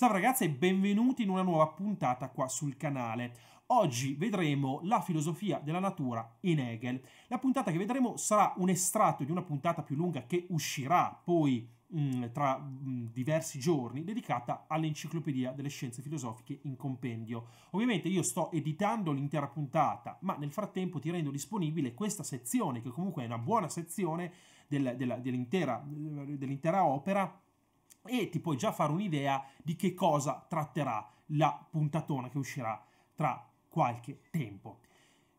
Salve ragazzi e benvenuti in una nuova puntata qua sul canale. Oggi vedremo la filosofia della natura in Hegel. La puntata che vedremo sarà un estratto di una puntata più lunga che uscirà poi mh, mm, tra mh, mm, diversi giorni dedicata all'enciclopedia delle scienze filosofiche in compendio. Ovviamente io sto editando l'intera puntata, ma nel frattempo ti rendo disponibile questa sezione che comunque è una buona sezione del, dell'intera dell opera e ti puoi già fare un'idea di che cosa tratterà la puntatona che uscirà tra qualche tempo.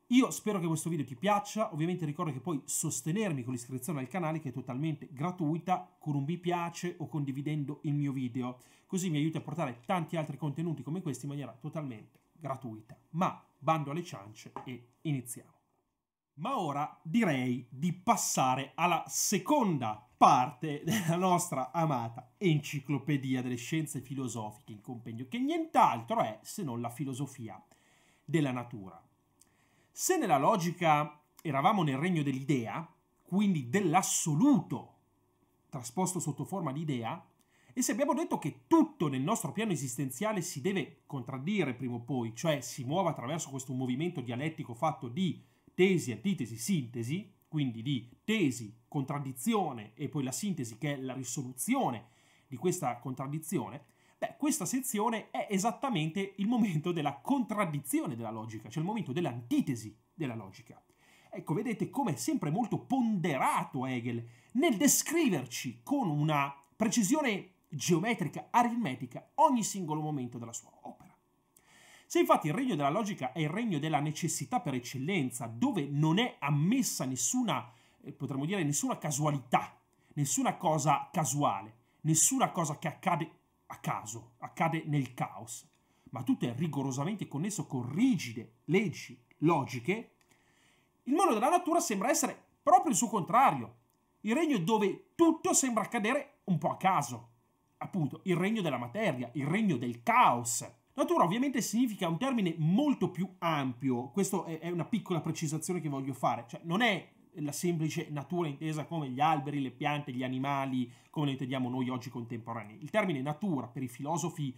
Io spero che questo video ti piaccia, ovviamente ricordo che puoi sostenermi con l'iscrizione al canale che è totalmente gratuita, con un mi piace o condividendo il mio video, così mi aiuti a portare tanti altri contenuti come questi in maniera totalmente gratuita. Ma bando alle ciance e iniziamo. Ma ora direi di passare alla seconda parte della nostra amata enciclopedia delle scienze filosofiche in compendio, che nient'altro è se non la filosofia della natura. Se nella logica eravamo nel regno dell'idea, quindi dell'assoluto, trasposto sotto forma di idea, e se abbiamo detto che tutto nel nostro piano esistenziale si deve contraddire prima o poi, cioè si muove attraverso questo movimento dialettico fatto di tesi, antitesi, sintesi, quindi di tesi, contraddizione e poi la sintesi che è la risoluzione di questa contraddizione, beh, questa sezione è esattamente il momento della contraddizione della logica, cioè il momento dell'antitesi della logica. Ecco, vedete come è sempre molto ponderato Hegel nel descriverci con una precisione geometrica, aritmetica, ogni singolo momento della sua opera. Se infatti il regno della logica è il regno della necessità per eccellenza, dove non è ammessa nessuna, eh, potremmo dire, nessuna casualità, nessuna cosa casuale, nessuna cosa che accade a caso, accade nel caos, ma tutto è rigorosamente connesso con rigide leggi logiche, il mondo della natura sembra essere proprio il suo contrario, il regno dove tutto sembra accadere un po' a caso, appunto il regno della materia, il regno del caos Natura ovviamente significa un termine molto più ampio, questa è una piccola precisazione che voglio fare, cioè non è la semplice natura intesa come gli alberi, le piante, gli animali, come lo intendiamo noi oggi contemporanei. Il termine natura per i filosofi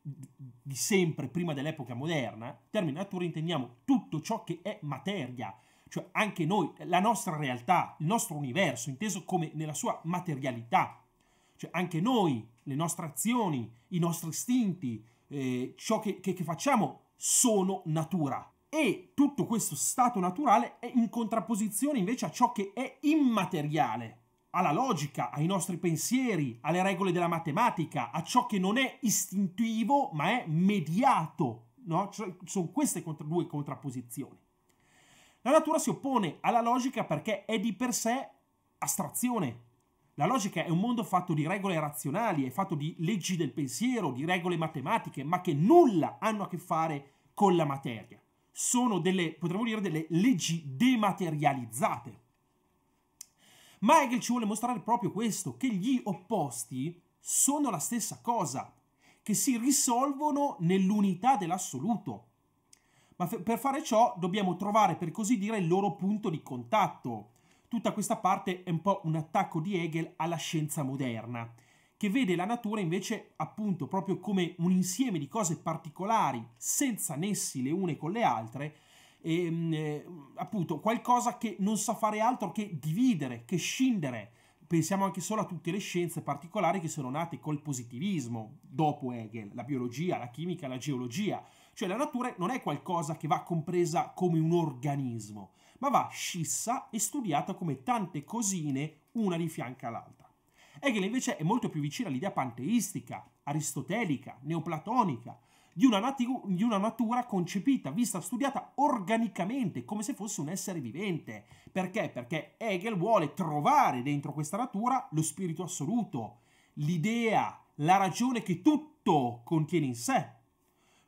di sempre, prima dell'epoca moderna, termine natura intendiamo tutto ciò che è materia, cioè anche noi, la nostra realtà, il nostro universo, inteso come nella sua materialità, cioè anche noi, le nostre azioni, i nostri istinti, eh, ciò che, che, che facciamo sono natura. E tutto questo stato naturale è in contrapposizione invece a ciò che è immateriale, alla logica, ai nostri pensieri, alle regole della matematica, a ciò che non è istintivo ma è mediato. No? Cioè, sono queste contra due contrapposizioni. La natura si oppone alla logica perché è di per sé astrazione, la logica è un mondo fatto di regole razionali, è fatto di leggi del pensiero, di regole matematiche, ma che nulla hanno a che fare con la materia. Sono delle, potremmo dire, delle leggi dematerializzate. Ma Hegel ci vuole mostrare proprio questo, che gli opposti sono la stessa cosa, che si risolvono nell'unità dell'assoluto. Ma per fare ciò dobbiamo trovare, per così dire, il loro punto di contatto, Tutta questa parte è un po' un attacco di Hegel alla scienza moderna, che vede la natura invece appunto proprio come un insieme di cose particolari, senza nessi le une con le altre, e, mm, eh, appunto qualcosa che non sa fare altro che dividere, che scindere. Pensiamo anche solo a tutte le scienze particolari che sono nate col positivismo, dopo Hegel, la biologia, la chimica, la geologia. Cioè la natura non è qualcosa che va compresa come un organismo, ma va scissa e studiata come tante cosine una di fianco all'altra. Hegel invece è molto più vicino all'idea panteistica, aristotelica, neoplatonica, di una, natu di una natura concepita, vista, studiata organicamente, come se fosse un essere vivente. Perché? Perché Hegel vuole trovare dentro questa natura lo spirito assoluto, l'idea, la ragione che tutto contiene in sé,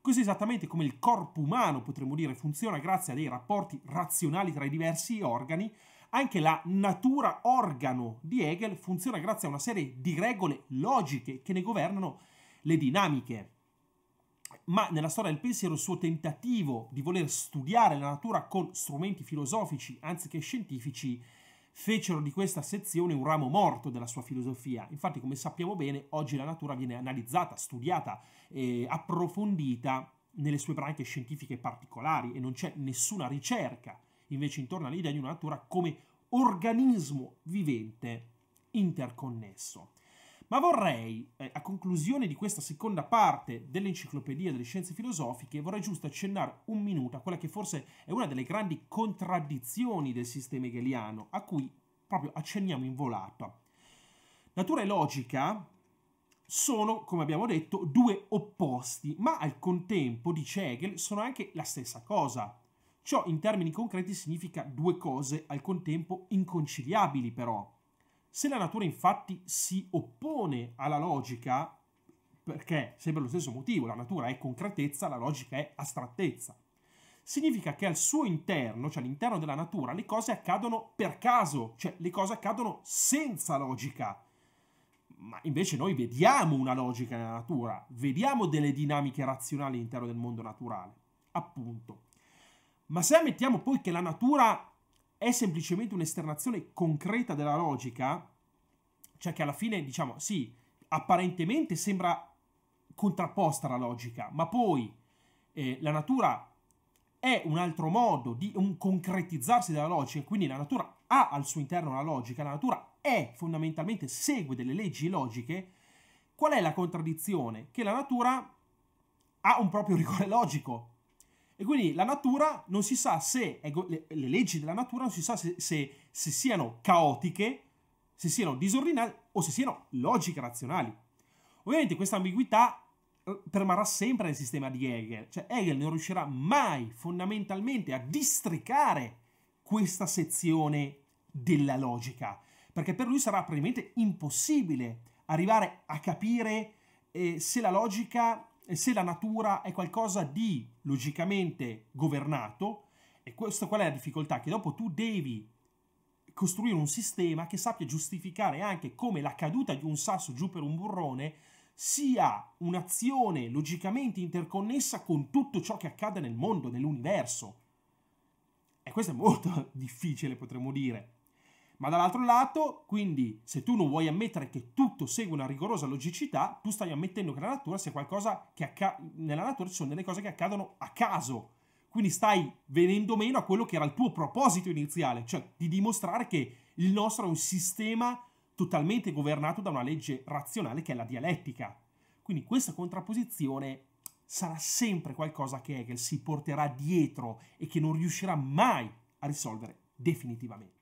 Così esattamente come il corpo umano, potremmo dire, funziona grazie a dei rapporti razionali tra i diversi organi, anche la natura organo di Hegel funziona grazie a una serie di regole logiche che ne governano le dinamiche. Ma nella storia del pensiero il suo tentativo di voler studiare la natura con strumenti filosofici anziché scientifici fecero di questa sezione un ramo morto della sua filosofia. Infatti, come sappiamo bene, oggi la natura viene analizzata, studiata, eh, approfondita nelle sue branche scientifiche particolari e non c'è nessuna ricerca invece intorno all'idea di una natura come organismo vivente interconnesso. Ma vorrei, eh, a conclusione di questa seconda parte dell'enciclopedia delle scienze filosofiche, vorrei giusto accennare un minuto a quella che forse è una delle grandi contraddizioni del sistema hegeliano, a cui proprio accenniamo in volata. Natura e logica sono, come abbiamo detto, due opposti, ma al contempo, dice Hegel, sono anche la stessa cosa. Ciò in termini concreti significa due cose al contempo inconciliabili però. Se la natura infatti si oppone alla logica, perché sempre lo stesso motivo, la natura è concretezza, la logica è astrattezza, significa che al suo interno, cioè all'interno della natura, le cose accadono per caso, cioè le cose accadono senza logica. Ma invece noi vediamo una logica nella natura, vediamo delle dinamiche razionali all'interno del mondo naturale, appunto. Ma se ammettiamo poi che la natura è semplicemente un'esternazione concreta della logica, cioè che alla fine, diciamo, sì, apparentemente sembra contrapposta alla logica, ma poi eh, la natura è un altro modo di un concretizzarsi della logica, quindi la natura ha al suo interno la logica, la natura è fondamentalmente, segue delle leggi logiche, qual è la contraddizione? Che la natura ha un proprio rigore logico, e quindi la natura non si sa se, ecco, le, le leggi della natura non si sa se, se, se siano caotiche, se siano disordinate o se siano logiche razionali. Ovviamente questa ambiguità eh, permarrà sempre nel sistema di Hegel, cioè Hegel non riuscirà mai fondamentalmente a districare questa sezione della logica, perché per lui sarà probabilmente impossibile arrivare a capire eh, se la logica se la natura è qualcosa di logicamente governato, e questa qual è la difficoltà? Che dopo tu devi costruire un sistema che sappia giustificare anche come la caduta di un sasso giù per un burrone sia un'azione logicamente interconnessa con tutto ciò che accade nel mondo, nell'universo. E questo è molto difficile, potremmo dire. Ma dall'altro lato, quindi, se tu non vuoi ammettere che tutto segue una rigorosa logicità, tu stai ammettendo che nella natura sia qualcosa che acca- nella natura ci sono delle cose che accadono a caso. Quindi stai venendo meno a quello che era il tuo proposito iniziale, cioè di dimostrare che il nostro è un sistema totalmente governato da una legge razionale che è la dialettica. Quindi questa contrapposizione sarà sempre qualcosa che Hegel si porterà dietro e che non riuscirà mai a risolvere definitivamente.